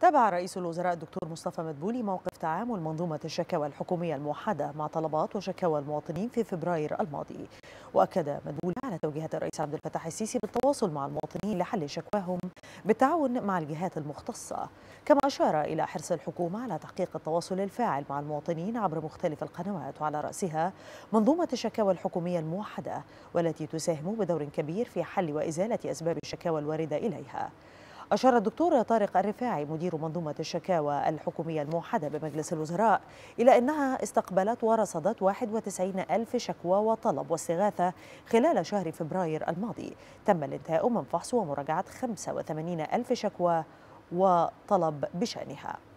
تابع رئيس الوزراء الدكتور مصطفى مدبولي موقف تعامل منظومة الشكاوى الحكومية الموحدة مع طلبات وشكاوى المواطنين في فبراير الماضي وأكد مدبولي على توجيهات الرئيس عبد الفتاح السيسي بالتواصل مع المواطنين لحل شكواهم بالتعاون مع الجهات المختصة كما أشار إلى حرص الحكومة على تحقيق التواصل الفاعل مع المواطنين عبر مختلف القنوات وعلى رأسها منظومة الشكاوى الحكومية الموحدة والتي تساهم بدور كبير في حل وإزالة أسباب الشكاوى الواردة إليها أشار الدكتور طارق الرفاعي مدير منظومة الشكاوى الحكومية الموحدة بمجلس الوزراء إلى أنها استقبلت ورصدت 91 ألف شكوى وطلب واستغاثة خلال شهر فبراير الماضي تم الانتهاء من فحص ومراجعة 85 ألف شكوى وطلب بشأنها